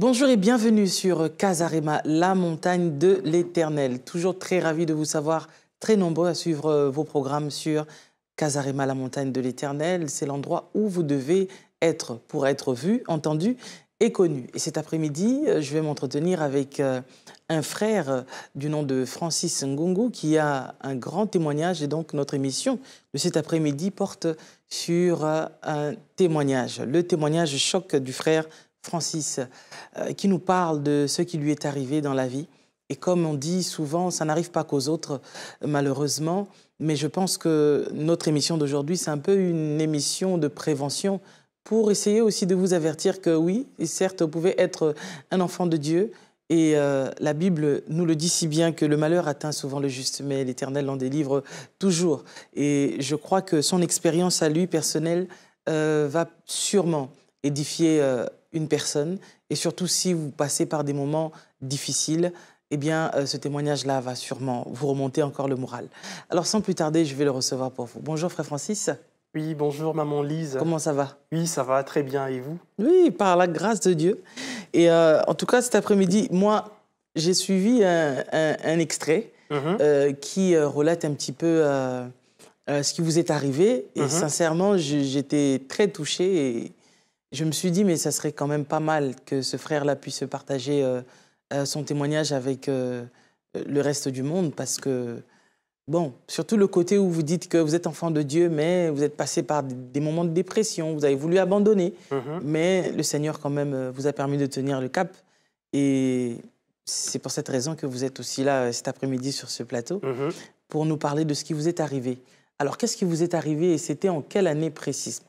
Bonjour et bienvenue sur Casarema, la montagne de l'éternel. Toujours très ravi de vous savoir très nombreux à suivre euh, vos programmes sur Casarema, la montagne de l'éternel. C'est l'endroit où vous devez être pour être vu, entendu et connu. Et cet après-midi, euh, je vais m'entretenir avec euh, un frère du nom de Francis Ngungu qui a un grand témoignage et donc notre émission de cet après-midi porte sur un témoignage, le témoignage choc du frère Francis, euh, qui nous parle de ce qui lui est arrivé dans la vie. Et comme on dit souvent, ça n'arrive pas qu'aux autres, malheureusement, mais je pense que notre émission d'aujourd'hui, c'est un peu une émission de prévention pour essayer aussi de vous avertir que oui, certes, vous pouvez être un enfant de Dieu, et euh, la Bible nous le dit si bien que le malheur atteint souvent le juste, mais l'Éternel l'en délivre toujours. Et je crois que son expérience à lui personnelle euh, va sûrement édifier une personne. Et surtout, si vous passez par des moments difficiles, eh bien, euh, ce témoignage-là va sûrement vous remonter encore le moral. Alors, sans plus tarder, je vais le recevoir pour vous. Bonjour, frère Francis. Oui, bonjour, maman Lise. Comment ça va Oui, ça va très bien. Et vous Oui, par la grâce de Dieu. Et euh, en tout cas, cet après-midi, moi, j'ai suivi un, extrait mhm. euh, qui relate un petit peu ce qui vous est arrivé. Et mhm. sincèrement, j'étais très touchée et je me suis dit, mais ça serait quand même pas mal que ce frère-là puisse partager euh, euh, son témoignage avec euh, le reste du monde, parce que, bon, surtout le côté où vous dites que vous êtes enfant de Dieu, mais vous êtes passé par des moments de dépression, vous avez voulu abandonner, mm-hmm. mais le Seigneur quand même vous a permis de tenir le cap. Et c'est pour cette raison que vous êtes aussi là cet après-midi sur ce plateau, mm-hmm. pour nous parler de ce qui vous est arrivé. Alors, qu'est-ce qui vous est arrivé et c'était en quelle année précise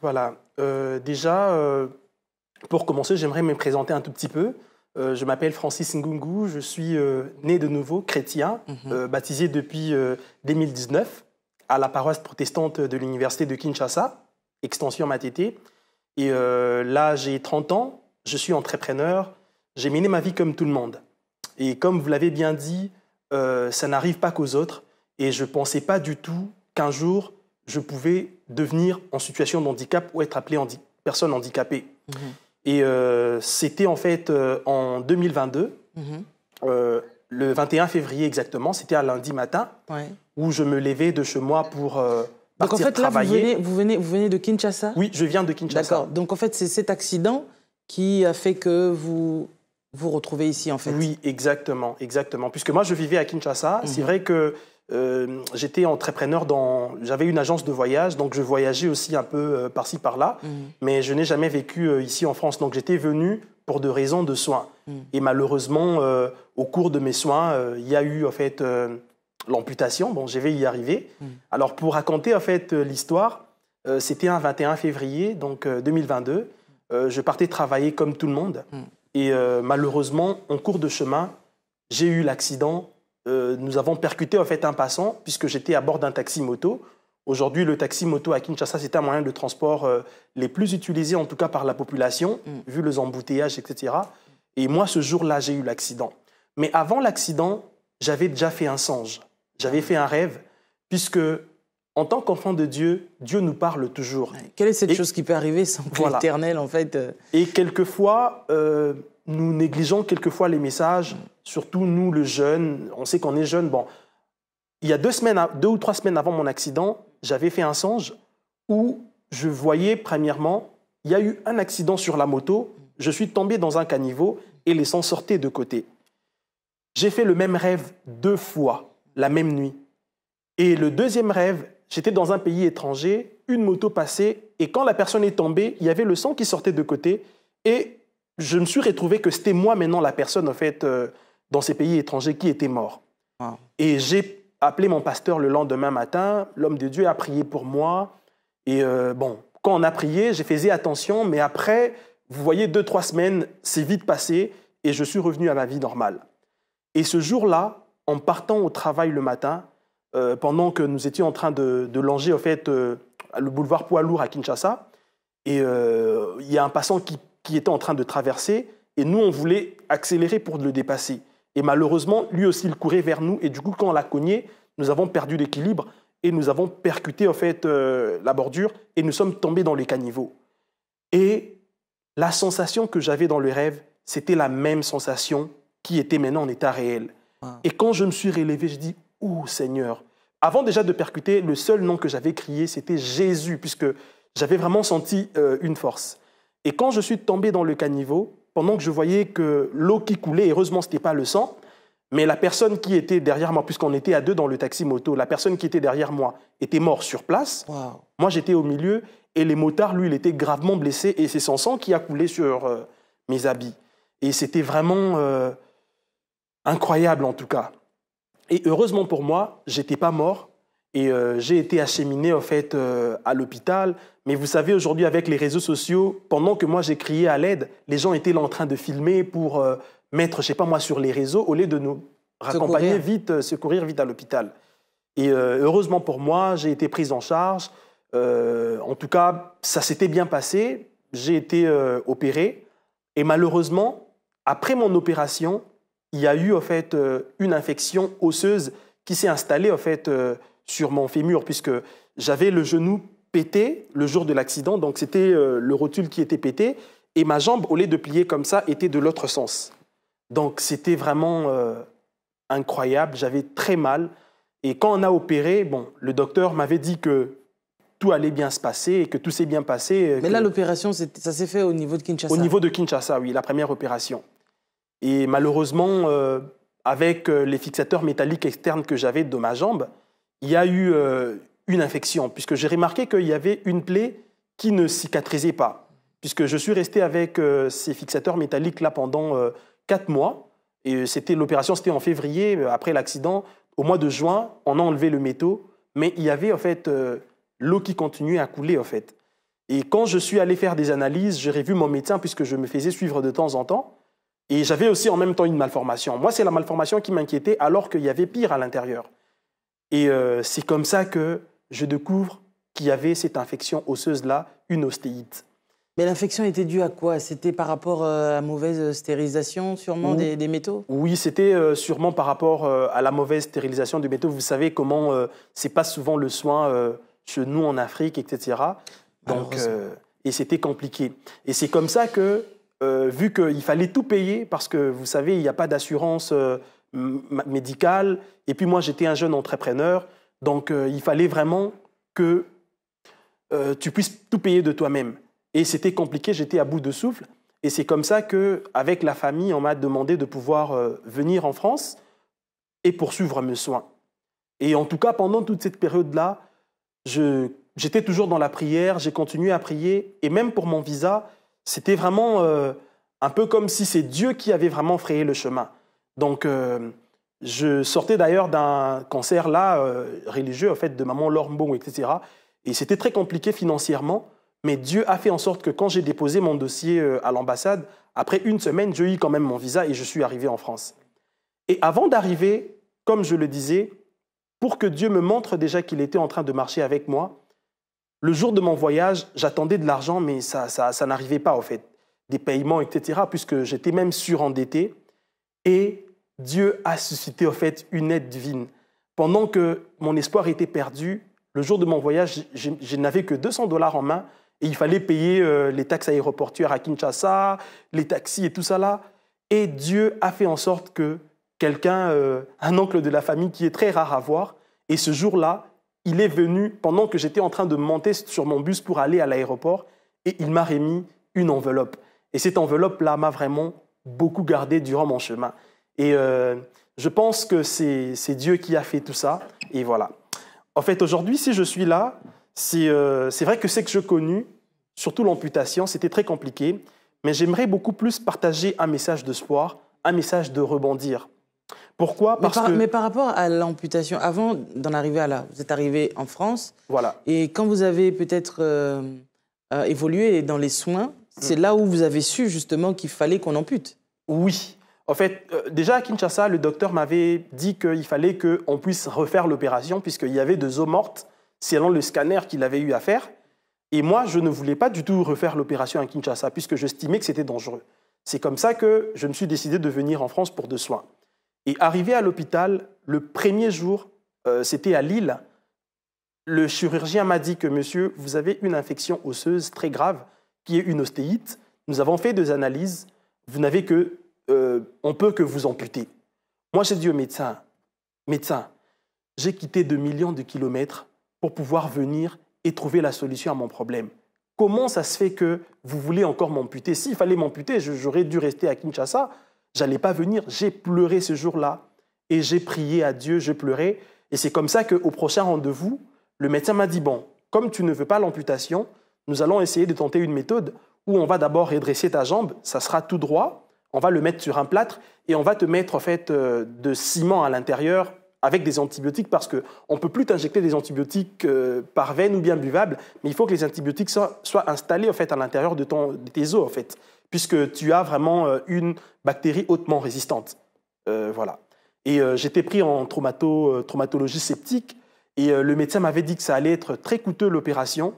Voilà, euh, déjà, euh, pour commencer, j'aimerais me présenter un tout petit peu. Euh, je m'appelle Francis Ngungu, je suis né de nouveau, chrétien, mhm. baptisé depuis 2019 à la paroisse protestante de l'université de Kinshasa, extension Matete. Et là, j'ai 30 ans, je suis entrepreneur, j'ai mené ma vie comme tout le monde. Et comme vous l'avez bien dit, ça n'arrive pas qu'aux autres. Et je ne pensais pas du tout qu'un jour, je pouvais devenir en situation de handicap ou être appelé personne handicapée. Mhm. Et euh, c'était en fait euh, en 2022, mhm. euh, le 21 février exactement, c'était un lundi matin, où je me levais de chez moi pour... Donc en fait, là, vous venez, vous, venez, de Kinshasa Oui, je viens de Kinshasa. D'accord. Donc en fait, c'est cet accident qui a fait que vous vous retrouvez ici, en fait. Oui, exactement, exactement. Puisque moi, je vivais à Kinshasa. C'est mhm. vrai que euh, j'étais entrepreneur dans. J'avais une agence de voyage, donc je voyageais aussi un peu euh, par-ci, par-là, mm. mais je n'ai jamais vécu euh, ici en France. Donc j'étais venu pour des raisons de soins. Mm. Et malheureusement, au cours de mes soins, il y a eu en fait l'amputation. Bon, je vais y arriver. Mm. Alors pour raconter en fait l'histoire, c'était un 21 février donc 2022. je partais travailler comme tout le monde. Et malheureusement, en cours de chemin, j'ai eu l'accident euh, nous avons percuté en fait un passant puisque j'étais à bord d'un taxi moto. Aujourd'hui, le taxi moto à Kinshasa, c'est un moyen de transport euh, les plus utilisés, en tout cas par la population, mm. vu les embouteillages, etc. Et moi, ce jour-là, j'ai eu l'accident. Mais avant l'accident, j'avais déjà fait un songe. J'avais fait un rêve, puisque en tant qu'enfant de Dieu, Dieu nous parle toujours. Quelle est cette chose qui peut arriver sans voilà. éternel, en fait euh, Et quelquefois, nous négligeons quelquefois les messages, surtout nous, le jeune. On sait qu'on est jeune. Bon, il y a deux, semaines, deux ou trois semaines avant mon accident, j'avais fait un songe où je voyais, premièrement, il y a eu un accident sur la moto, je suis tombé dans un caniveau et les sangs sortaient de côté. J'ai fait le même rêve deux fois, la même nuit. Et le deuxième rêve, j'étais dans un pays étranger, une moto passait, et quand la personne est tombée, il y avait le sang qui sortait de côté, et je me suis retrouvé que c'était moi maintenant la personne, en fait, euh, dans ces pays étrangers qui était mort. Et j'ai appelé mon pasteur le lendemain matin. L'homme de Dieu a prié pour moi. Et euh, bon, quand on a prié, j'ai fait attention, mais après, vous voyez, deux, trois semaines, c'est vite passé et je suis revenu à ma vie normale. Et ce jour-là, en partant au travail le matin, euh, pendant que nous étions en train de, longer, en fait, le boulevard Poids Lourd à Kinshasa, et il y a un passant qui qui était en train de traverser et nous, on voulait accélérer pour le dépasser. Et malheureusement, lui aussi, il courait vers nous. Et du coup, quand on l'a cogné, nous avons perdu l'équilibre et nous avons percuté en fait euh, la bordure et nous sommes tombés dans les caniveaux. Et la sensation que j'avais dans le rêve, c'était la même sensation qui était maintenant en état réel. Et quand je me suis relevé, je dis oh Seigneur Avant déjà de percuter, le seul nom que j'avais crié, c'était Jésus, puisque j'avais vraiment senti euh, une force. Et quand je suis tombé dans le caniveau, pendant que je voyais que l'eau qui coulait, heureusement, ce n'était pas le sang, mais la personne qui était derrière moi, puisqu'on était à deux dans le taxi moto, la personne qui était derrière moi était morte sur place. Moi, j'étais au milieu et les motards, lui, il était gravement blessé et c'est son sang qui a coulé sur euh, mes habits. Et c'était vraiment euh, incroyable en tout cas. Et heureusement pour moi, j'étais pas mort et euh, j'ai été acheminé en fait euh, à l'hôpital. Mais vous savez, aujourd'hui avec les réseaux sociaux, pendant que moi j'ai crié à l'aide, les gens étaient là en train de filmer pour euh, mettre, je sais pas moi, sur les réseaux au lieu de nous raccompagner secourir. vite, secourir vite à l'hôpital. Et heureusement pour moi, j'ai été prise en charge. en tout cas, ça s'était bien passé. J'ai été opéré. Et malheureusement, après mon opération, il y a eu en fait une infection osseuse qui s'est installée en fait sur mon fémur, puisque j'avais le genou pété le jour de l'accident, donc c'était euh, le rotule qui était pété, et ma jambe, au lieu de plier comme ça, était de l'autre sens. Donc c'était vraiment euh, incroyable, j'avais très mal. Et quand on a opéré, bon, le docteur m'avait dit que tout allait bien se passer et que tout s'est bien passé. Euh, Mais là, l'opération, ça s'est fait au niveau de Kinshasa Au niveau de Kinshasa, oui, la première opération. Et malheureusement, avec les fixateurs métalliques externes que j'avais de ma jambe, il y a eu euh, une infection, puisque j'ai remarqué qu'il y avait une plaie qui ne cicatrisait pas, puisque je suis resté avec euh, ces fixateurs métalliques là pendant euh, quatre mois. Et c'était l'opération, c'était en février après l'accident. Au mois de juin, on a enlevé le métaux, mais il y avait en fait l'eau qui continuait à couler en fait. Et quand je suis allé faire des analyses, j'ai revu mon médecin puisque je me faisais suivre de temps en temps. Et j'avais aussi en même temps une malformation. Moi, c'est la malformation qui m'inquiétait alors qu'il y avait pire à l'intérieur. Et euh, c'est comme ça que je découvre qu'il y avait cette infection osseuse-là, une ostéite. Mais l'infection était due à quoi C'était par rapport euh, à mauvaise stérilisation, sûrement, des, métaux Oui, c'était euh, sûrement par rapport à la mauvaise stérilisation des métaux. Vous savez comment c'est pas souvent le soin chez nous en Afrique, etc. Donc, et c'était compliqué. Et c'est comme ça que, vu qu'il fallait tout payer, parce que vous savez, il n'y a pas d'assurance médical Et puis moi, j'étais un jeune entrepreneur. Donc, euh, il fallait vraiment que euh, tu puisses tout payer de toi-même. Et c'était compliqué, j'étais à bout de souffle. Et c'est comme ça que, avec la famille, on m'a demandé de pouvoir euh, venir en France et poursuivre mes soins. Et en tout cas, pendant toute cette période-là, j'étais toujours dans la prière, j'ai continué à prier. Et même pour mon visa, c'était vraiment un peu comme si c'est Dieu qui avait vraiment frayé le chemin. Donc, euh, je sortais d'ailleurs d'un concert là, euh, religieux, en fait, de Maman Lormbong, etc. Et c'était très compliqué financièrement, mais Dieu a fait en sorte que quand j'ai déposé mon dossier euh, à l'ambassade, après une semaine, j'ai eu quand même mon visa et je suis arrivé en France. Et avant d'arriver, comme je le disais, pour que Dieu me montre déjà qu'il était en train de marcher avec moi, le jour de mon voyage, j'attendais de l'argent, mais ça, ça, n'arrivait pas, en fait. Des paiements, etc., puisque j'étais même surendetté. Et Dieu a suscité en fait une aide divine. Pendant que mon espoir était perdu, le jour de mon voyage, je, n'avais que 200 dollars en main et il fallait payer euh, les taxes aéroportuaires à Kinshasa, les taxis et tout ça là. Et Dieu a fait en sorte que quelqu'un, euh, un oncle de la famille qui est très rare à voir, et ce jour-là, il est venu pendant que j'étais en train de monter sur mon bus pour aller à l'aéroport et il m'a remis une enveloppe. Et cette enveloppe-là m'a vraiment beaucoup gardé durant mon chemin. Et euh, je pense que c'est Dieu qui a fait tout ça. Et voilà. En fait, aujourd'hui, si je suis là, euh, c'est vrai que c'est que je connu, surtout l'amputation, c'était très compliqué. Mais j'aimerais beaucoup plus partager un message d'espoir, un message de rebondir. Pourquoi Parce mais par, que... mais par rapport à l'amputation, avant d'en arriver à là, vous êtes arrivé en France. Voilà. Et quand vous avez peut-être euh, évolué dans les soins, c'est mm. là où vous avez su justement qu'il fallait qu'on ampute. Oui. En fait, euh, déjà à Kinshasa, le docteur m'avait dit qu'il fallait qu'on puisse refaire l'opération puisqu'il y avait deux eaux mortes selon le scanner qu'il avait eu à faire. Et moi, je ne voulais pas du tout refaire l'opération à Kinshasa puisque j'estimais que c'était dangereux. C'est comme ça que je me suis décidé de venir en France pour de soins. Et arrivé à l'hôpital, le premier jour, euh, c'était à Lille, le chirurgien m'a dit que monsieur, vous avez une infection osseuse très grave qui est une ostéite. Nous avons fait des analyses. Vous n'avez que euh, on peut que vous amputer. Moi, j'ai dit au médecin, médecin, j'ai quitté de millions de kilomètres pour pouvoir venir et trouver la solution à mon problème. Comment ça se fait que vous voulez encore m'amputer S'il fallait m'amputer, j'aurais dû rester à Kinshasa. J'allais pas venir. J'ai pleuré ce jour-là et j'ai prié à Dieu. Je pleurais et c'est comme ça qu'au prochain rendez-vous, le médecin m'a dit bon, comme tu ne veux pas l'amputation, nous allons essayer de tenter une méthode où on va d'abord redresser ta jambe. Ça sera tout droit on va le mettre sur un plâtre et on va te mettre en fait euh, de ciment à l'intérieur avec des antibiotiques parce qu'on ne peut plus t'injecter des antibiotiques euh, par veine ou bien buvables, mais il faut que les antibiotiques soient, installés en fait, à l'intérieur de, ton, tes os, en fait, puisque tu as vraiment euh, une bactérie hautement résistante. voilà. Et j'étais pris en traumatologie sceptique et le médecin m'avait dit que ça allait être très coûteux l'opération,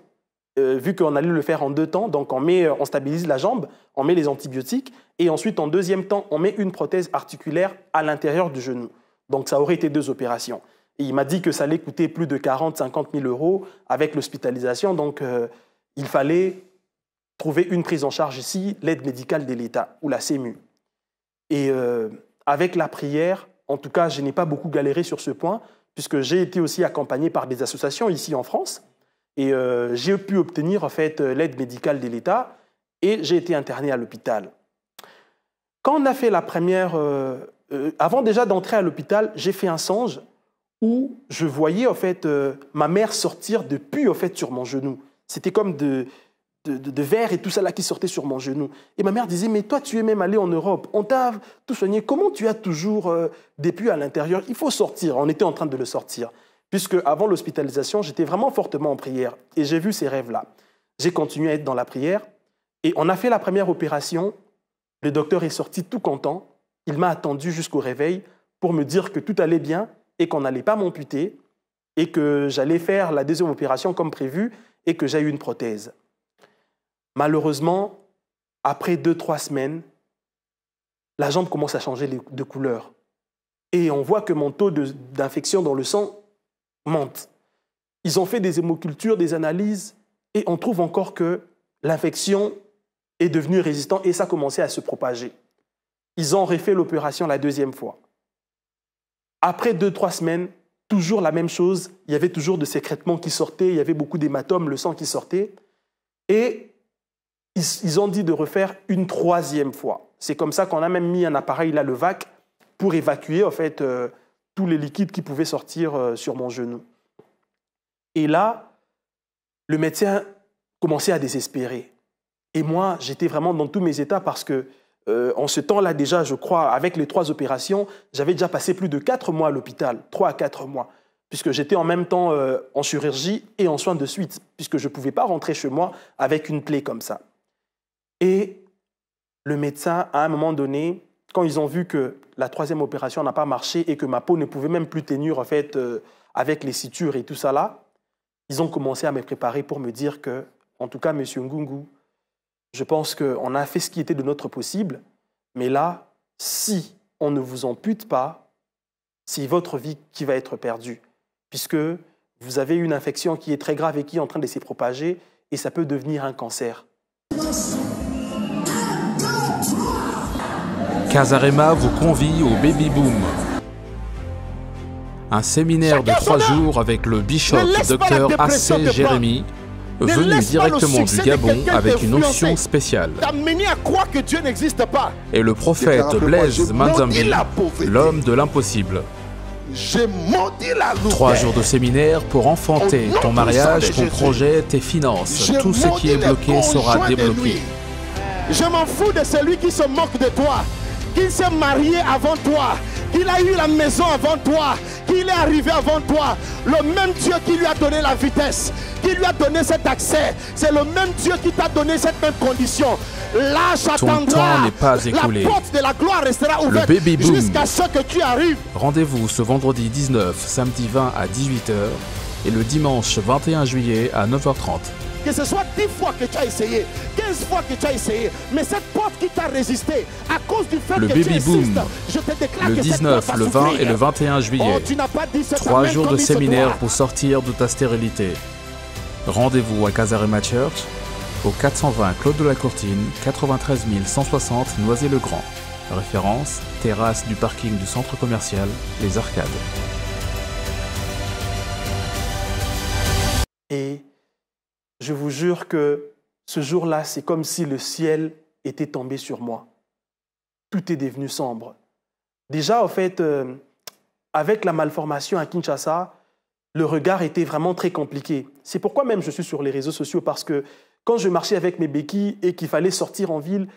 euh, vu qu'on allait le faire en deux temps, donc on, met, euh, on stabilise la jambe, on met les antibiotiques, et ensuite en deuxième temps, on met une prothèse articulaire à l'intérieur du genou. Donc ça aurait été deux opérations. Et il m'a dit que ça allait coûter plus de 40-50 000 euros avec l'hospitalisation, donc euh, il fallait trouver une prise en charge ici, l'aide médicale de l'État ou la CEMU. Et avec la prière, en tout cas, je n'ai pas beaucoup galéré sur ce point, puisque j'ai été aussi accompagné par des associations ici en France et euh, j'ai pu obtenir en fait euh, l'aide médicale de l'État et j'ai été interné à l'hôpital. Quand on a fait la première, euh, avant déjà d'entrer à l'hôpital, j'ai fait un songe où je voyais en fait ma mère sortir de puits en fait sur mon genou. C'était comme de, de, verre et tout ça là qui sortait sur mon genou. Et ma mère disait, mais toi, tu es même allé en Europe, on t'a tout soigné, comment tu as toujours des puits à l'intérieur Il faut sortir. On était en train de le sortir puisque avant l'hospitalisation, j'étais vraiment fortement en prière et j'ai vu ces rêves-là. J'ai continué à être dans la prière et on a fait la première opération. Le docteur est sorti tout content. Il m'a attendu jusqu'au réveil pour me dire que tout allait bien et qu'on n'allait pas m'amputer et que j'allais faire la deuxième opération comme prévu et que j'ai eu une prothèse. Malheureusement, après deux, trois semaines, la jambe commence à changer de couleur. Et on voit que mon taux d'infection dans le sang mentent. Ils ont fait des hémocultures, des analyses, et on trouve encore que l'infection est devenue résistante et ça a commencé à se propager. Ils ont refait l'opération la deuxième fois. Après deux, trois semaines, toujours la même chose. Il y avait toujours de sécrètements qui sortaient, il y avait beaucoup d'hématomes, le sang qui sortait. Et ils, ont dit de refaire une troisième fois. C'est comme ça qu'on a même mis un appareil, là, le VAC, pour évacuer, en fait, euh, tous les liquides qui pouvaient sortir euh, sur mon genou. Et là, le médecin commençait à désespérer. Et moi, j'étais vraiment dans tous mes états parce que, euh, en ce temps-là, déjà, je crois, avec les trois opérations, j'avais déjà passé plus de quatre mois à l'hôpital, trois à quatre mois, puisque j'étais en même temps euh, en chirurgie et en soins de suite, puisque je ne pouvais pas rentrer chez moi avec une plaie comme ça. Et le médecin, à un moment donné, quand ils ont vu que la troisième opération n'a pas marché et que ma peau ne pouvait même plus tenir en fait euh, avec les sutures et tout ça là, ils ont commencé à me préparer pour me dire que, en tout cas, Monsieur Ngungu, je pense qu'on a fait ce qui était de notre possible, mais là, si on ne vous ampute pas, c'est votre vie qui va être perdue, puisque vous avez une infection qui est très grave et qui est en train de se propager, et ça peut devenir un cancer. Casarema vous convie au Baby Boom. Un séminaire de trois jours avec le bishop docteur Assé Jérémy, venu directement du Gabon avec une notion spéciale. Et le prophète Blaise Manzambi, l'homme de l'impossible. Trois jours de séminaire pour enfanter ton mariage, ton projet, tes finances. Tout ce qui est bloqué sera débloqué. Je m'en fous de celui qui se moque de toi qu'il s'est marié avant toi, qu'il a eu la maison avant toi, qu'il est arrivé avant toi. Le même Dieu qui lui a donné la vitesse, qui lui a donné cet accès, c'est le même Dieu qui t'a donné cette même condition. Là, à n'est pas La porte de la gloire restera ouverte jusqu'à ce que tu arrives. Rendez-vous ce vendredi 19, samedi 20 à 18h et le dimanche 21 juillet à 9h30 que ce soit 10 fois que tu as essayé, 15 fois que tu as essayé, mais cette porte qui t'a résisté à cause du fait le que baby tu baby boom. je te déclare le que 19, le 20 et le 21 juillet. 3 tu n'as pas Trois jours de séminaire pour sortir de ta stérilité. Rendez-vous à Casarema Church au 420 Claude de la Courtine, 93 160 Noisy-le-Grand. Référence terrasse du parking du centre commercial Les Arcades. Et je vous jure que ce jour-là, c'est comme si le ciel était tombé sur moi. Tout est devenu sombre. Déjà, en fait, euh, avec la malformation à Kinshasa, le regard était vraiment très compliqué. C'est pourquoi même je suis sur les réseaux sociaux, parce que quand je marchais avec mes béquilles et qu'il fallait sortir en ville,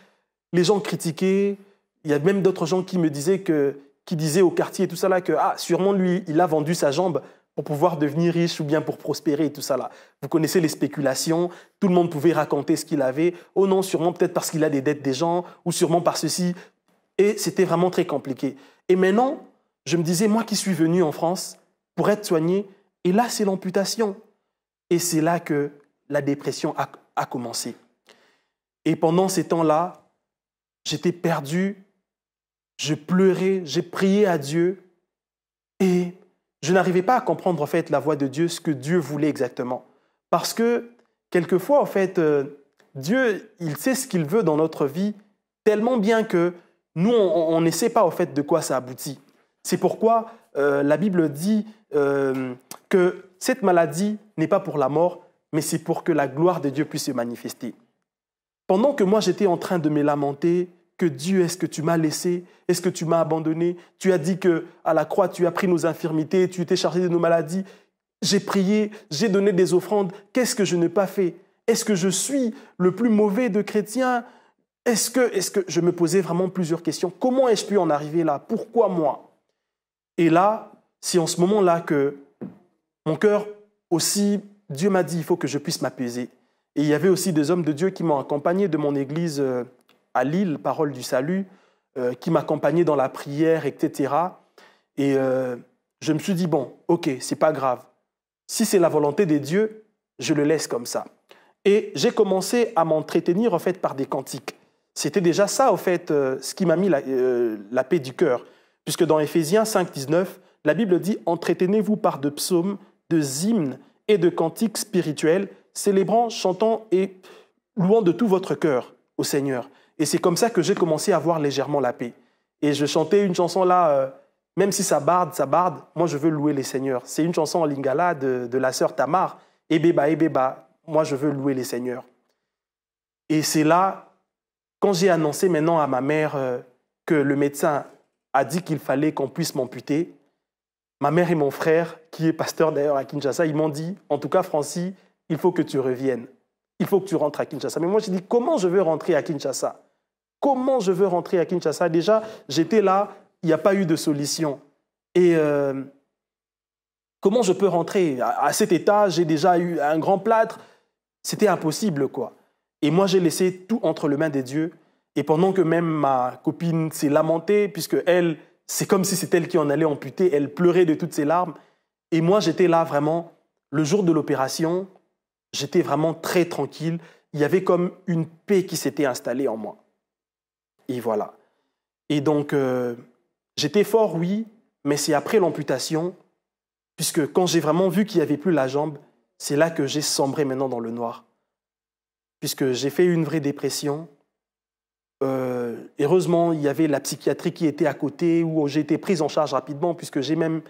les gens critiquaient. Il y a même d'autres gens qui me disaient qui disaient au quartier et tout ça que, ah, sûrement lui, il a vendu sa jambe pour pouvoir devenir riche ou bien pour prospérer et tout ça là. Vous connaissez les spéculations, tout le monde pouvait raconter ce qu'il avait. Oh non, sûrement peut-être parce qu'il a des dettes des gens ou sûrement par ceci. Et c'était vraiment très compliqué. Et maintenant, je me disais, moi qui suis venu en France pour être soigné, et là c'est l'amputation. Et c'est là que la dépression a, commencé. Et pendant ces temps-là, j'étais perdu, je pleurais, j'ai prié à Dieu et je n'arrivais pas à comprendre en fait la voix de Dieu, ce que Dieu voulait exactement. Parce que quelquefois, en fait, euh, Dieu, il sait ce qu'il veut dans notre vie tellement bien que nous, on ne sait pas en fait de quoi ça aboutit. C'est pourquoi euh, la Bible dit euh, que cette maladie n'est pas pour la mort, mais c'est pour que la gloire de Dieu puisse se manifester. Pendant que moi j'étais en train de me lamenter, que Dieu, est-ce que tu m'as laissé Est-ce que tu m'as abandonné Tu as dit que à la croix, tu as pris nos infirmités, tu t'es chargé de nos maladies. J'ai prié, j'ai donné des offrandes. Qu'est-ce que je n'ai pas fait Est-ce que je suis le plus mauvais de chrétiens Est-ce que, est que je me posais vraiment plusieurs questions Comment ai-je pu en arriver là Pourquoi moi Et là, c'est en ce moment-là que mon cœur aussi, Dieu m'a dit, il faut que je puisse m'apaiser. Et il y avait aussi des hommes de Dieu qui m'ont accompagné de mon église. Euh, à Lille, Parole du Salut, euh, qui m'accompagnait dans la prière, etc. Et euh, je me suis dit, bon, ok, c'est pas grave. Si c'est la volonté des dieux, je le laisse comme ça. Et j'ai commencé à m'entretenir, en fait, par des cantiques. C'était déjà ça, en fait, euh, ce qui m'a mis la, paix du cœur. Puisque dans Éphésiens 5, 19, la Bible dit Entretenez-vous par de psaumes, de hymnes et de cantiques spirituels, célébrant, chantant et louant de tout votre cœur au Seigneur. Et c'est comme ça que j'ai commencé à voir légèrement la paix. Et je chantais une chanson là, euh, même si ça barde, ça barde, moi je veux louer les seigneurs. C'est une chanson en lingala de, la sœur Tamar, Ebeba, eh Ebeba, eh moi je veux louer les seigneurs. Et c'est là, quand j'ai annoncé maintenant à ma mère euh, que le médecin a dit qu'il fallait qu'on puisse m'amputer, ma mère et mon frère, qui est pasteur d'ailleurs à Kinshasa, ils m'ont dit, en tout cas Francis, il faut que tu reviennes, il faut que tu rentres à Kinshasa. Mais moi j'ai dit, comment je veux rentrer à Kinshasa Comment je veux rentrer à Kinshasa Déjà, j'étais là, il n'y a pas eu de solution. Et euh, comment je peux rentrer À cet état, j'ai déjà eu un grand plâtre. C'était impossible, quoi. Et moi, j'ai laissé tout entre les mains des dieux. Et pendant que même ma copine s'est lamentée, puisque elle, c'est comme si c'était elle qui en allait amputer, elle pleurait de toutes ses larmes. Et moi, j'étais là vraiment, le jour de l'opération, j'étais vraiment très tranquille. Il y avait comme une paix qui s'était installée en moi et voilà. Et donc, euh, j'étais fort, oui, mais c'est après l'amputation, puisque quand j'ai vraiment vu qu'il n'y avait plus la jambe, c'est là que j'ai sombré maintenant dans le noir, puisque j'ai fait une vraie dépression. Euh, heureusement, il y avait la psychiatrie qui était à côté, où j'ai été prise en charge rapidement, puisque j'ai même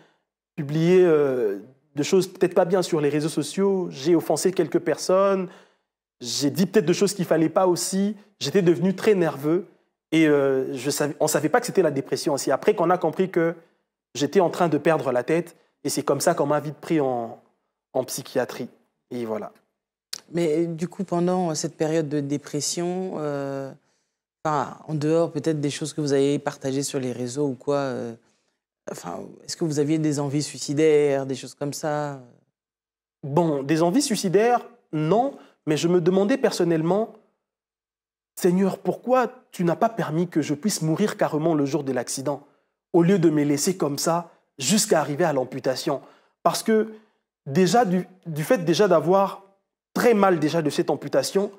publié euh, de choses peut-être pas bien sur les réseaux sociaux, j'ai offensé quelques personnes, j'ai dit peut-être des choses qu'il fallait pas aussi, j'étais devenu très nerveux. Et euh, je on ne savait pas que c'était la dépression. aussi. après qu'on a compris que j'étais en train de perdre la tête. Et c'est comme ça qu'on m'a vite pris en, psychiatrie. Et voilà. Mais du coup, pendant cette période de dépression, euh, en dehors peut-être des choses que vous avez partagées sur les réseaux ou quoi, euh, enfin, est-ce que vous aviez des envies suicidaires, des choses comme ça Bon, des envies suicidaires, non, mais je me demandais personnellement Seigneur, pourquoi tu n'as pas permis que je puisse mourir carrément le jour de l'accident, au lieu de me laisser comme ça jusqu'à arriver à l'amputation Parce que déjà du, fait déjà d'avoir très mal déjà de cette amputation,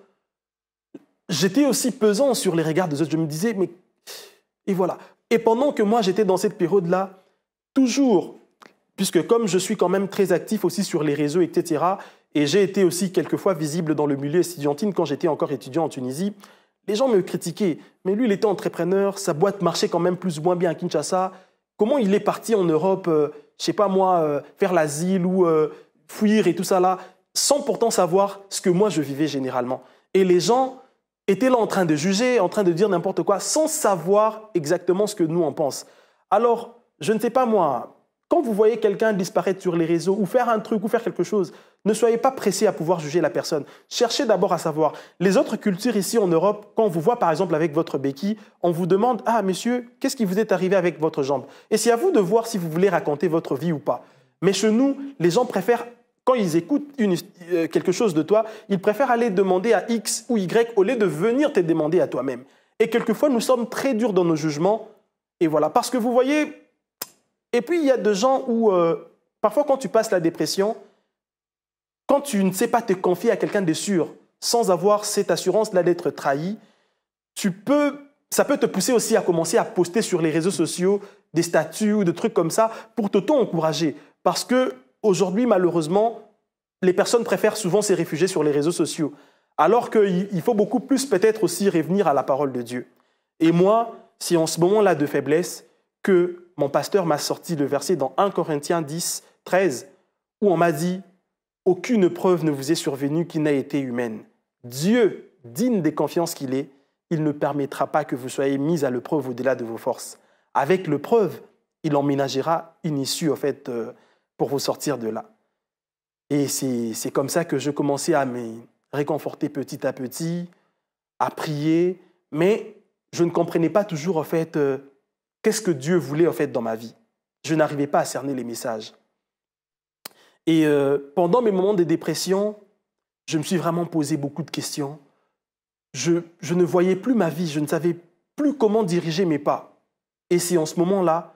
j'étais aussi pesant sur les regards des autres. Je me disais, mais... Et voilà. Et pendant que moi j'étais dans cette période-là, toujours, puisque comme je suis quand même très actif aussi sur les réseaux, etc., et j'ai été aussi quelquefois visible dans le milieu étudiantine quand j'étais encore étudiant en Tunisie, les gens me critiquaient, mais lui, il était entrepreneur, sa boîte marchait quand même plus ou moins bien à Kinshasa. Comment il est parti en Europe, je euh, je sais pas moi, euh, faire l'asile ou euh, fuir et tout ça là, sans pourtant savoir ce que moi je vivais généralement. Et les gens étaient là en train de juger, en train de dire n'importe quoi, sans savoir exactement ce que nous en pense. Alors, je ne sais pas moi, quand vous voyez quelqu'un disparaître sur les réseaux ou faire un truc ou faire quelque chose, ne soyez pas pressé à pouvoir juger la personne. Cherchez d'abord à savoir. Les autres cultures ici en Europe, quand on vous voit par exemple avec votre béquille, on vous demande Ah, monsieur, qu'est-ce qui vous est arrivé avec votre jambe Et c'est à vous de voir si vous voulez raconter votre vie ou pas. Mais chez nous, les gens préfèrent, quand ils écoutent euh, quelque chose de toi, ils préfèrent aller demander à X ou Y au lieu de venir te demander à toi-même. Et quelquefois, nous sommes très durs dans nos jugements. Et voilà, parce que vous voyez, et puis il y a des gens où, euh, parfois quand tu passes la dépression, quand tu ne sais pas te confier à quelqu'un de sûr, sans avoir cette assurance-là d'être trahi, tu peux, ça peut te pousser aussi à commencer à poster sur les réseaux sociaux des statuts ou des trucs comme ça pour t'auto-encourager. Parce que aujourd'hui, malheureusement, les personnes préfèrent souvent se réfugier sur les réseaux sociaux. Alors qu'il faut beaucoup plus peut-être aussi revenir à la parole de Dieu. Et moi, c'est en ce moment-là de faiblesse que mon pasteur m'a sorti le verset dans 1 Corinthiens 10, 13, où on m'a dit, aucune preuve ne vous est survenue qui n'a été humaine. Dieu, digne des confiances qu'il est, il ne permettra pas que vous soyez mis à l'épreuve au-delà de vos forces. Avec l'épreuve, il emménagera une issue, en fait, euh, pour vous sortir de là. Et c'est comme ça que je commençais à me réconforter petit à petit, à prier, mais je ne comprenais pas toujours, en fait, euh, qu'est-ce que Dieu voulait, en fait, dans ma vie. Je n'arrivais pas à cerner les messages. Et euh, pendant mes moments de dépression, je me suis vraiment posé beaucoup de questions. Je, ne voyais plus ma vie, je ne savais plus comment diriger mes pas. Et c'est en ce moment-là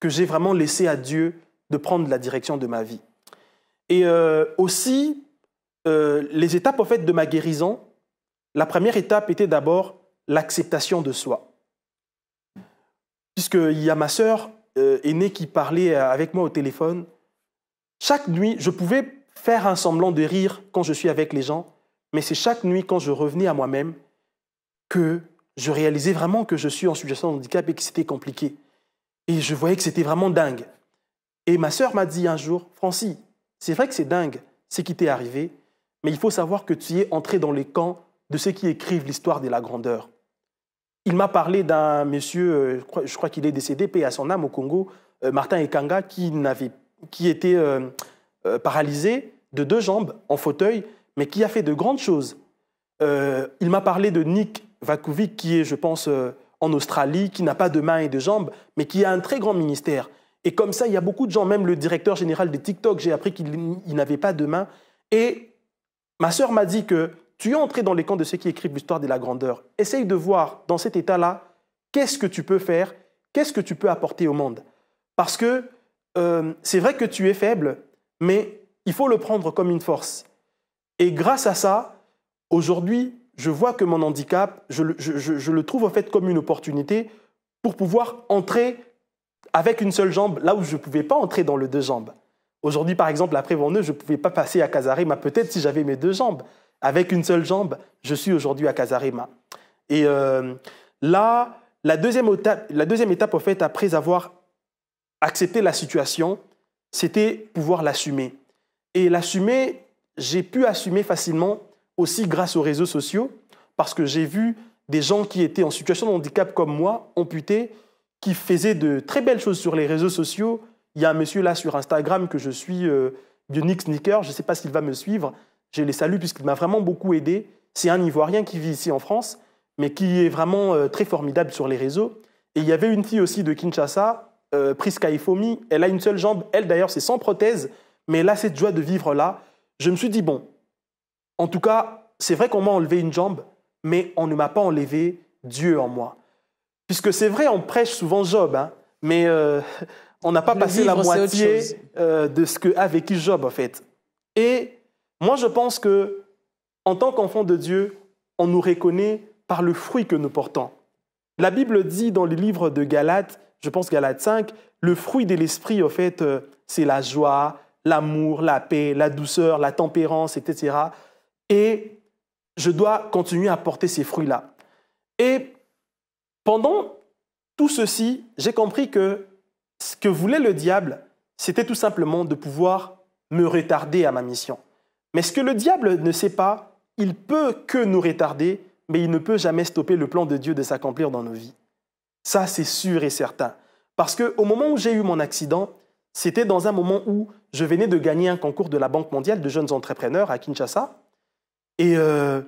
que j'ai vraiment laissé à Dieu de prendre la direction de ma vie. Et euh, aussi, euh, les étapes en fait de ma guérison, la première étape était d'abord l'acceptation de soi. Puisqu'il y a ma sœur aînée qui parlait avec moi au téléphone, chaque nuit, je pouvais faire un semblant de rire quand je suis avec les gens, mais c'est chaque nuit quand je revenais à moi-même que je réalisais vraiment que je suis en situation de handicap et que c'était compliqué. Et je voyais que c'était vraiment dingue. Et ma sœur m'a dit un jour, Francis, c'est vrai que c'est dingue ce qui t'est arrivé, mais il faut savoir que tu es entré dans les camps de ceux qui écrivent l'histoire de la grandeur. Il m'a parlé d'un monsieur, euh, je crois qu'il est décédé, paix à son âme au Congo, euh, Martin Ekanga, qui n'avait qui était euh, euh, paralysé de deux jambes en fauteuil, mais qui a fait de grandes choses. Euh, il m'a parlé de Nick Vakovic, qui est, je pense, en Australie, qui n'a pas de mains et de jambes, mais qui a un très grand ministère. Et comme ça, il y a beaucoup de gens, même le directeur général de TikTok, j'ai appris qu'il n'avait pas de mains. Et ma sœur m'a dit que tu es entré dans les camps de ceux qui écrivent l'histoire de la grandeur. Essaye de voir, dans cet état-là, qu'est-ce que tu peux faire, qu'est-ce que tu peux apporter au monde. Parce que euh, c'est vrai que tu es faible, mais il faut le prendre comme une force. Et grâce à ça, aujourd'hui, je vois que mon handicap, je, le trouve en fait comme une opportunité pour pouvoir entrer avec une seule jambe là où je ne pouvais pas entrer dans le deux jambes. Aujourd'hui, par exemple, après Verneux, je ne pouvais pas passer à Casarema, peut-être si j'avais mes deux jambes. Avec une seule jambe, je suis aujourd'hui à Casarema. Et euh, là, la deuxième, étape, la deuxième étape, en fait, après avoir accepter la situation, c'était pouvoir l'assumer. Et l'assumer, j'ai pu assumer facilement aussi grâce aux réseaux sociaux, parce que j'ai vu des gens qui étaient en situation de handicap comme moi, amputés, qui faisaient de très belles choses sur les réseaux sociaux. Il y a un monsieur là sur Instagram que je suis, du euh, Nick Sneaker, je ne sais pas s'il va me suivre, je les salue puisqu'il m'a vraiment beaucoup aidé. C'est un Ivoirien qui vit ici en France, mais qui est vraiment euh, très formidable sur les réseaux. Et il y avait une fille aussi de Kinshasa euh, Prisca elle a une seule jambe. Elle, d'ailleurs, c'est sans prothèse. Mais elle a cette joie de vivre là. Je me suis dit, bon, en tout cas, c'est vrai qu'on m'a enlevé une jambe, mais on ne m'a pas enlevé Dieu en moi. Puisque c'est vrai, on prêche souvent Job, hein, mais euh, on n'a pas passé la moitié euh, de ce que a vécu Job, en fait. Et moi, je pense que, en tant qu'enfant de Dieu, on nous reconnaît par le fruit que nous portons. La Bible dit dans le livre de Galates je pense la 5, le fruit de l'esprit, en fait, euh, c'est la joie, l'amour, la paix, la douceur, la tempérance, etc. Et je dois continuer à porter ces fruits-là. Et pendant tout ceci, j'ai compris que ce que voulait le diable, c'était tout simplement de pouvoir me retarder à ma mission. Mais ce que le diable ne sait pas, il peut que nous retarder, mais il ne peut jamais stopper le plan de Dieu de s'accomplir dans nos vies. Ça, c'est sûr et certain. Parce qu'au moment où j'ai eu mon accident, c'était dans un moment où je venais de gagner un concours de la Banque mondiale de jeunes entrepreneurs à Kinshasa. Et euh,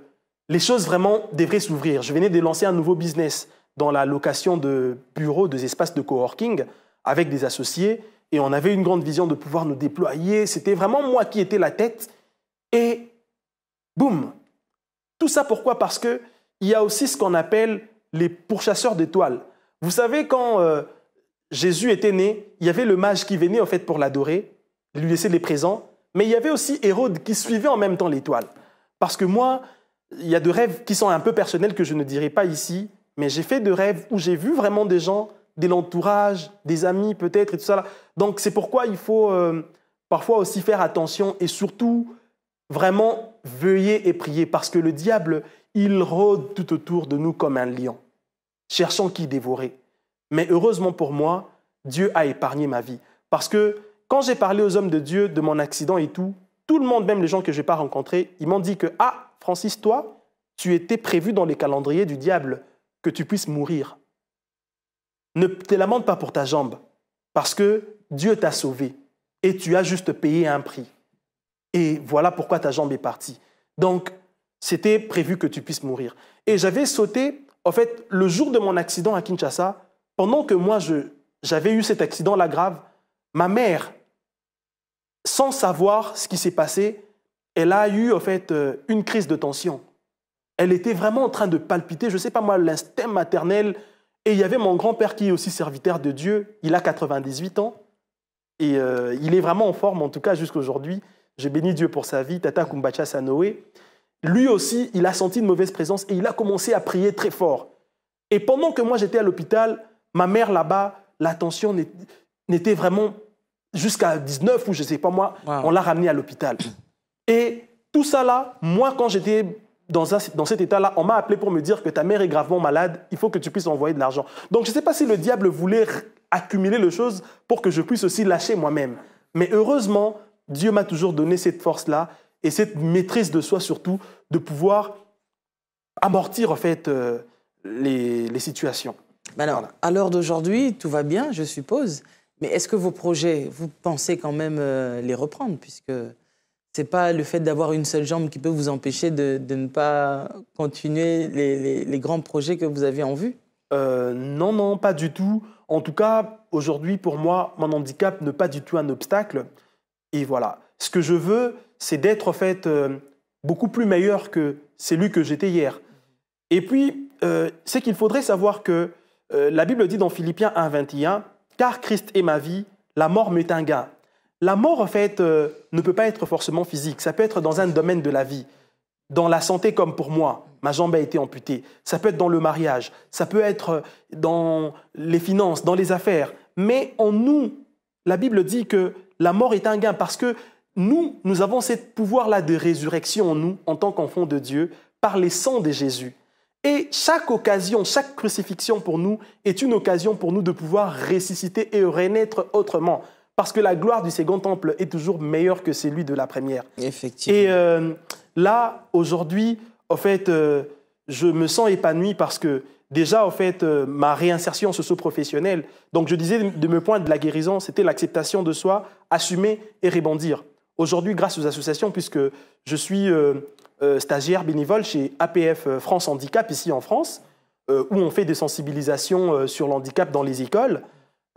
les choses vraiment devraient s'ouvrir. Je venais de lancer un nouveau business dans la location de bureaux, des espaces de coworking avec des associés. Et on avait une grande vision de pouvoir nous déployer. C'était vraiment moi qui étais la tête. Et boum Tout ça pourquoi Parce qu'il y a aussi ce qu'on appelle les pourchasseurs d'étoiles. Vous savez, quand euh, Jésus était né, il y avait le mage qui venait en fait pour l'adorer, lui laisser des présents, mais il y avait aussi Hérode qui suivait en même temps l'étoile. Parce que moi, il y a des rêves qui sont un peu personnels que je ne dirai pas ici, mais j'ai fait des rêves où j'ai vu vraiment des gens, des l'entourage, des amis peut-être et tout ça. Donc c'est pourquoi il faut euh, parfois aussi faire attention et surtout vraiment veiller et prier parce que le diable, il rôde tout autour de nous comme un lion cherchant qui dévorer. Mais heureusement pour moi, Dieu a épargné ma vie. Parce que quand j'ai parlé aux hommes de Dieu de mon accident et tout, tout le monde, même les gens que je n'ai pas rencontrés, ils m'ont dit que, ah, Francis, toi, tu étais prévu dans les calendriers du diable que tu puisses mourir. Ne te lamente pas pour ta jambe, parce que Dieu t'a sauvé et tu as juste payé un prix. Et voilà pourquoi ta jambe est partie. Donc, c'était prévu que tu puisses mourir. Et j'avais sauté en fait, le jour de mon accident à Kinshasa, pendant que moi, j'avais eu cet accident-là grave, ma mère, sans savoir ce qui s'est passé, elle a eu en fait euh, une crise de tension. Elle était vraiment en train de palpiter, je ne sais pas moi, l'instinct maternel. Et il y avait mon grand-père qui est aussi serviteur de Dieu. Il a 98 ans. Et euh, il est vraiment en forme, en tout cas jusqu'aujourd'hui, aujourd'hui. Je bénis Dieu pour sa vie, Tata Kumbacha Sanoé lui aussi, il a senti une mauvaise présence et il a commencé à prier très fort. Et pendant que moi j'étais à l'hôpital, ma mère là-bas, l'attention n'était vraiment jusqu'à 19 ou je ne sais pas moi, on l'a ramené à l'hôpital. Et tout ça là, moi quand j'étais dans, dans cet état-là, on m'a appelé pour me dire que ta mère est gravement malade, il faut que tu puisses envoyer de l'argent. Donc je ne sais pas si le diable voulait accumuler les choses pour que je puisse aussi lâcher moi-même. Mais heureusement, Dieu m'a toujours donné cette force-là et cette maîtrise de soi surtout de pouvoir amortir en fait euh, les, situations. alors, à l'heure d'aujourd'hui, tout va bien, je suppose. Mais est-ce que vos projets, vous pensez quand même euh, les reprendre, puisque ce n'est pas le fait d'avoir une seule jambe qui peut vous empêcher de, ne pas continuer les, grands projets que vous avez en vue euh, Non, non, pas du tout. En tout cas, aujourd'hui, pour moi, mon handicap n'est pas du tout un obstacle. Et voilà. Ce que je veux, c'est d'être en fait euh, beaucoup plus meilleur que celui que j'étais hier. Et puis, euh, c'est qu'il faudrait savoir que euh, la Bible dit dans Philippiens 1, 21, car Christ est ma vie, la mort m'est un gain. La mort, en fait, ne peut pas être forcément physique. Ça peut être dans un domaine de la vie. Dans la santé, comme pour moi, ma jambe a été amputée. Ça peut être dans le mariage. Ça peut être dans les finances, dans les affaires. Mais en nous, la Bible dit que la mort est un gain parce que nous, nous avons ce pouvoir-là de résurrection en nous, en tant qu'enfants de Dieu, par les sangs de Jésus. Et chaque occasion, chaque crucifixion pour nous est une occasion pour nous de pouvoir ressusciter et renaître autrement. Parce que la gloire du second temple est toujours meilleure que celle de la première. Effectivement. Et euh, là, aujourd'hui, en fait, euh, je me sens épanoui parce que déjà, en fait, euh, ma réinsertion socio-professionnelle, donc je disais de mes point de la guérison, c'était l'acceptation de soi, assumer et rebondir. Aujourd'hui, grâce aux associations, puisque je suis euh, euh, stagiaire bénévole chez APF euh, France Handicap ici en France, où on fait des sensibilisations sur l'handicap dans les écoles.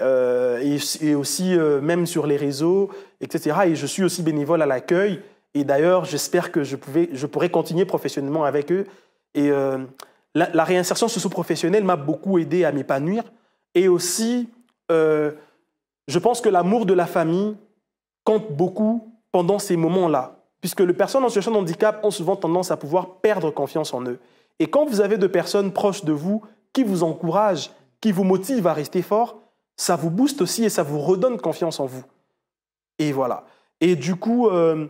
et, aussi même sur les réseaux, etc. Et je suis aussi bénévole à l'accueil. Et d'ailleurs, j'espère que je, pouvais, je pourrai continuer professionnellement avec eux. Et la, la, réinsertion socio-professionnelle m'a beaucoup aidé à m'épanouir. Et aussi, je pense que l'amour de la famille compte beaucoup pendant ces moments-là, puisque les personnes en situation de handicap ont souvent tendance à pouvoir perdre confiance en eux. Et quand vous avez de personnes proches de vous qui vous encouragent, qui vous motivent à rester fort, ça vous booste aussi et ça vous redonne confiance en vous. Et voilà. Et du coup, euh,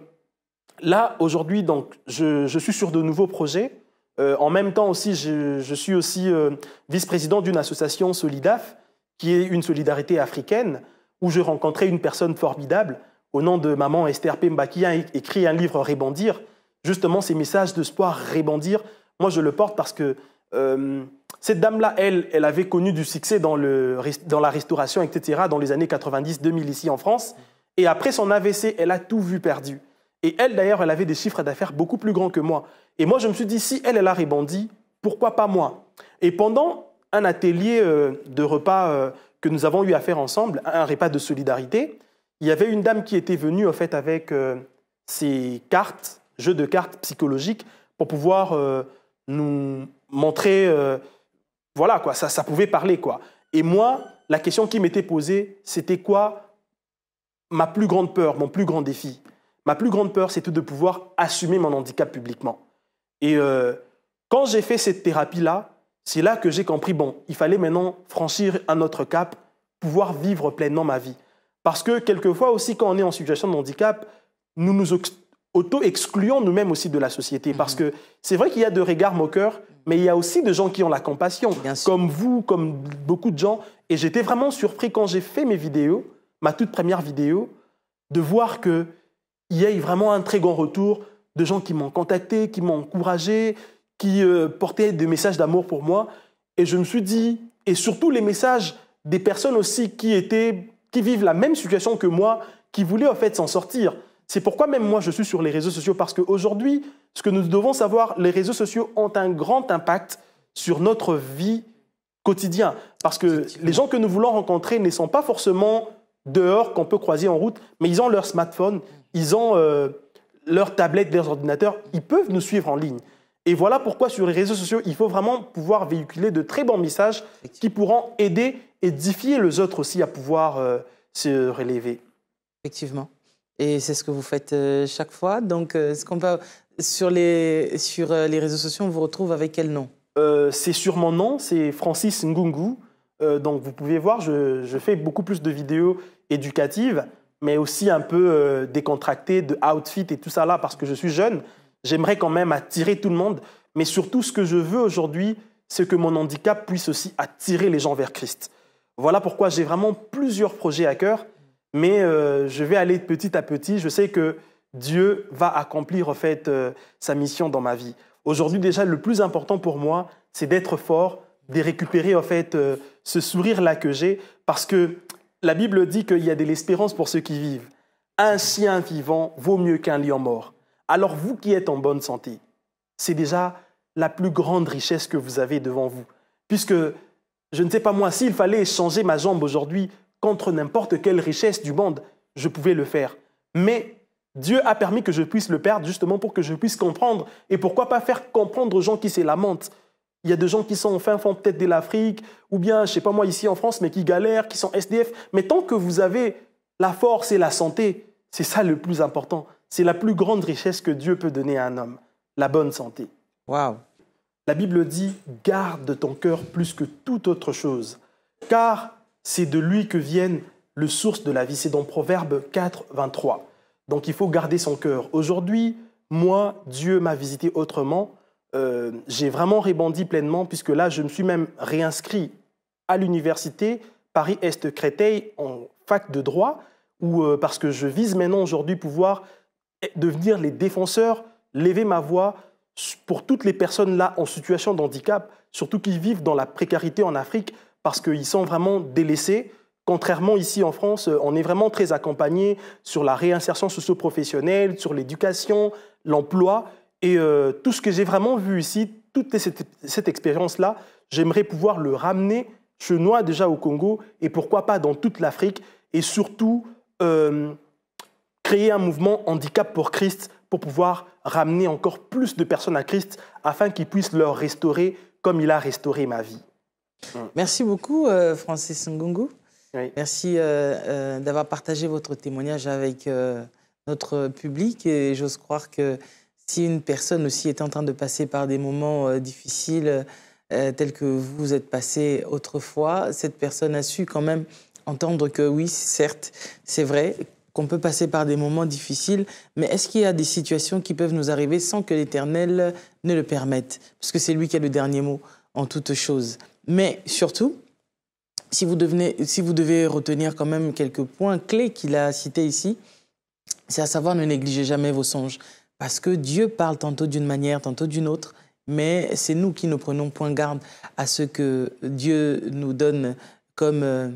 là, aujourd'hui, donc, je, suis sur de nouveaux projets. Euh, en même temps aussi, je, suis aussi euh, vice-président d'une association Solidaf, qui est une solidarité africaine, où je rencontrais une personne formidable au nom de maman Esther a écrit un livre Rebondir. Justement, ces messages d'espoir, Rebondir, moi je le porte parce que euh, cette dame-là, elle, elle avait connu du succès dans, dans la restauration, etc., dans les années 90-2000 ici en France. Et après son AVC, elle a tout vu perdu. Et elle, d'ailleurs, elle avait des chiffres d'affaires beaucoup plus grands que moi. Et moi, je me suis dit, si elle, elle a rebondi, pourquoi pas moi Et pendant un atelier euh, de repas euh, que nous avons eu à faire ensemble, un repas de solidarité, il y avait une dame qui était venue en fait avec euh, ses cartes, jeu de cartes psychologiques, pour pouvoir euh, nous montrer, euh, voilà quoi, ça, ça pouvait parler quoi. Et moi, la question qui m'était posée, c'était quoi ma plus grande peur, mon plus grand défi. Ma plus grande peur, c'était de pouvoir assumer mon handicap publiquement. Et quand j'ai fait cette thérapie-là, c'est là que j'ai compris, bon, il fallait maintenant franchir un autre cap, pouvoir vivre pleinement ma vie. Parce que quelquefois aussi, quand on est en situation de handicap, nous nous auto-excluons nous-mêmes aussi de la société. Mhm. Parce que c'est vrai qu'il y a de regards moqueurs, mais il y a aussi de gens qui ont la compassion, comme vous, comme beaucoup de gens. Et j'étais vraiment surpris quand j'ai fait mes vidéos, ma toute première vidéo, de voir qu'il y ait vraiment un très grand retour de gens qui m'ont contacté, qui m'ont encouragé, qui euh, portaient des messages d'amour pour moi. Et je me suis dit, et surtout les messages des personnes aussi qui étaient qui vivent la même situation que moi, qui voulaient en fait s'en sortir. C'est pourquoi même moi je suis sur les réseaux sociaux, parce qu'aujourd'hui, ce que nous devons savoir, les réseaux sociaux ont un grand impact sur notre vie quotidienne, parce que les gens que nous voulons rencontrer ne sont pas forcément dehors qu'on peut croiser en route, mais ils ont leur smartphone, ils ont euh, leur tablette, leurs ordinateurs, ils peuvent nous suivre en ligne. Et voilà pourquoi sur les réseaux sociaux, il faut vraiment pouvoir véhiculer de très bons messages qui pourront aider édifier les autres aussi à pouvoir euh, se relever. Effectivement. Et c'est ce que vous faites euh, chaque fois. Donc, euh, ce qu'on va sur, les, sur les réseaux sociaux, on vous retrouve avec quel nom C'est sur mon nom, c'est Francis Ngungu. donc, vous pouvez voir, je, fais beaucoup plus de vidéos éducatives, mais aussi un peu décontractées, de outfit et tout ça là, parce que je suis jeune. J'aimerais quand même attirer tout le monde. Mais surtout, ce que je veux aujourd'hui, c'est que mon handicap puisse aussi attirer les gens vers Christ. Voilà pourquoi j'ai vraiment plusieurs projets à cœur, mais euh, je vais aller petit à petit. Je sais que Dieu va accomplir en fait euh, sa mission dans ma vie. Aujourd'hui déjà, le plus important pour moi, c'est d'être fort, de récupérer en fait euh, ce sourire là que j'ai, parce que la Bible dit qu'il y a de l'espérance pour ceux qui vivent. Un chien vivant vaut mieux qu'un lion mort. Alors vous qui êtes en bonne santé, c'est déjà la plus grande richesse que vous avez devant vous, puisque je ne sais pas moi, s'il fallait changer ma jambe aujourd'hui contre n'importe quelle richesse du monde, je pouvais le faire. Mais Dieu a permis que je puisse le perdre justement pour que je puisse comprendre. Et pourquoi pas faire comprendre aux gens qui se lamentent Il y a des gens qui sont en fin fond peut-être de l'Afrique, ou bien, je sais pas moi, ici en France, mais qui galèrent, qui sont SDF. Mais tant que vous avez la force et la santé, c'est ça le plus important. C'est la plus grande richesse que Dieu peut donner à un homme, la bonne santé. Waouh la Bible dit, garde ton cœur plus que toute autre chose, car c'est de lui que viennent le source de la vie. C'est dans Proverbe 4, 23. Donc il faut garder son cœur. Aujourd'hui, moi, Dieu m'a visité autrement. Euh, j'ai vraiment rebondi pleinement, puisque là, je me suis même réinscrit à l'université Paris-Est-Créteil en fac de droit, ou euh, parce que je vise maintenant aujourd'hui pouvoir eh, devenir les défenseurs, lever ma voix pour toutes les personnes là en situation d'handicap, surtout qui vivent dans la précarité en Afrique, parce qu'ils sont vraiment délaissés. Contrairement ici en France, euh, on est vraiment très accompagné sur la réinsertion socio-professionnelle, sur l'éducation, l'emploi. Et euh, tout ce que j'ai vraiment vu ici, toute cette, expérience-là, j'aimerais pouvoir le ramener chez nous déjà au Congo et pourquoi pas dans toute l'Afrique et surtout euh, créer un mouvement handicap pour Christ pour pouvoir ramener encore plus de personnes à Christ afin qu'il puisse leur restaurer comme il a restauré ma vie. Hum. Merci beaucoup, euh, Francis Ngungu. Merci euh, euh, d'avoir partagé votre témoignage avec notre public et j'ose croire que si une personne aussi est en train de passer par des moments difficiles tels que vous êtes passé autrefois, cette personne a su quand même entendre que oui, certes, c'est vrai, qu'on peut passer par des moments difficiles, mais est-ce qu'il y a des situations qui peuvent nous arriver sans que l'Éternel ne le permette Parce que c'est lui qui a le dernier mot en toute chose. Mais surtout, si vous, devez retenir quand même quelques points clés qu'il a cités ici, c'est à savoir ne négligez jamais vos songes. Parce que Dieu parle tantôt d'une manière, tantôt d'une autre, mais c'est nous qui ne prenons point garde à ce que Dieu nous donne comme, euh,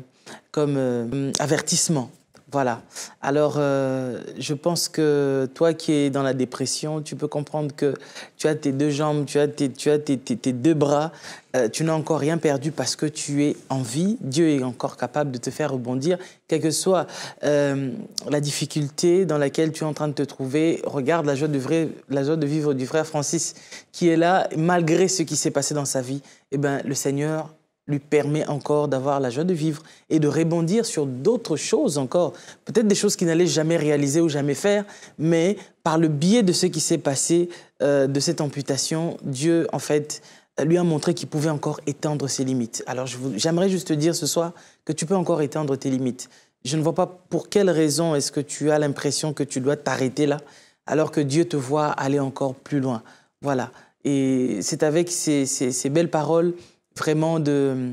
euh, avertissement. Voilà. Alors, euh, je pense que toi qui es dans la dépression, tu peux comprendre que tu as tes deux jambes, tu as tes, tu as tes, tes, deux bras, euh, tu n'as encore rien perdu parce que tu es en vie. Dieu est encore capable de te faire rebondir, quelle que soit euh, la difficulté dans laquelle tu es en train de te trouver. Regarde la joie de, vrai, la joie de vivre du frère Francis qui est là, malgré ce qui s'est passé dans sa vie. Eh bien, le Seigneur lui permet encore d'avoir la joie de vivre et de rebondir sur d'autres choses encore, peut-être des choses qu'il n'allait jamais réaliser ou jamais faire, mais par le biais de ce qui s'est passé, euh, de cette amputation, Dieu, en fait, lui a montré qu'il pouvait encore étendre ses limites. Alors j'aimerais juste te dire ce soir que tu peux encore étendre tes limites. Je ne vois pas pour quelle raison est-ce que tu as l'impression que tu dois t'arrêter là, alors que Dieu te voit aller encore plus loin. Voilà. Et c'est avec ces belles paroles vraiment de,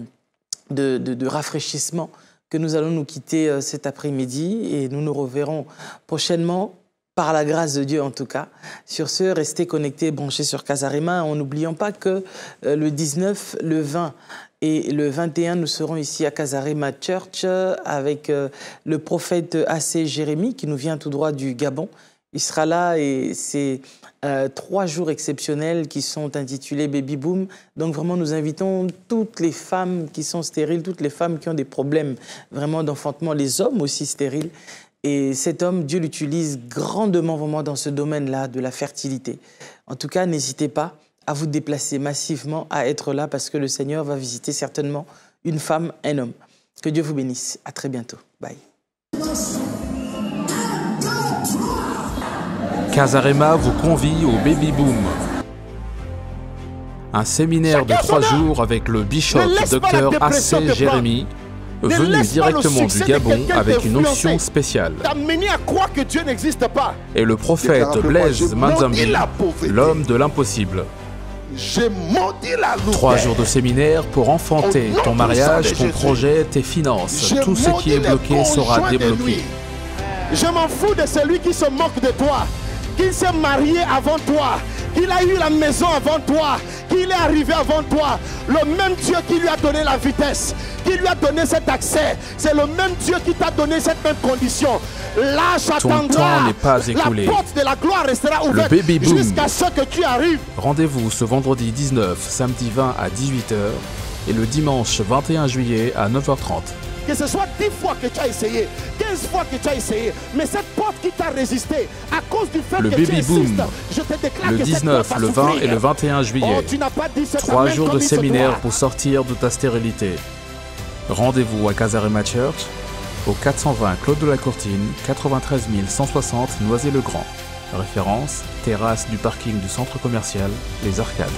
de, rafraîchissement que nous allons nous quitter euh, cet après-midi et nous nous reverrons prochainement par la grâce de Dieu en tout cas. Sur ce, restez connectés, branchés sur Casarema, en n'oubliant pas que euh, le 19, le 20 et le 21, nous serons ici à Casarema Church euh, avec le prophète AC Jérémie qui nous vient tout droit du Gabon. Il sera là et c'est euh, trois jours exceptionnels qui sont intitulés Baby Boom. Donc vraiment, nous invitons toutes les femmes qui sont stériles, toutes les femmes qui ont des problèmes vraiment d'enfantement, les hommes aussi stériles. Et cet homme, Dieu l'utilise grandement vraiment dans ce domaine-là de la fertilité. En tout cas, n'hésitez pas à vous déplacer massivement, à être là parce que le Seigneur va visiter certainement une femme, un homme. Que Dieu vous bénisse. À très bientôt. Bye. Kazarema vous convie au Baby Boom. Un séminaire de trois jours avec le bishop docteur AC Jérémy, venu directement du Gabon avec une option spéciale. Et le prophète Blaise Manzambi, l'homme de l'impossible. Trois jours de séminaire pour enfanter ton mariage, ton projet, tes finances. Tout ce qui est bloqué sera débloqué. Je m'en fous de celui qui se moque de toi qu'il s'est marié avant toi, qu'il a eu la maison avant toi, qu'il est arrivé avant toi. Le même Dieu qui lui a donné la vitesse, qui lui a donné cet accès, c'est le même Dieu qui t'a donné cette même condition. Là, n'est pas écoulé. La porte de la gloire restera ouverte jusqu'à ce que tu arrives. Rendez-vous ce vendredi 19, samedi 20 à 18h et le dimanche 21 juillet à 9h30. Que ce soit 10 fois que tu as essayé, 15 fois que tu as essayé, mais cette porte qui t'a résisté à cause du fait que tu boom. je te déclare le 19, le 20 et le 21 juillet. Oh, Trois jours de séminaire pour sortir de ta stérilité. Rendez-vous à Casarema Church au 420 Claude de la Courtine, 93 160 Noisy-le-Grand. Référence terrasse du parking du centre commercial Les Arcades.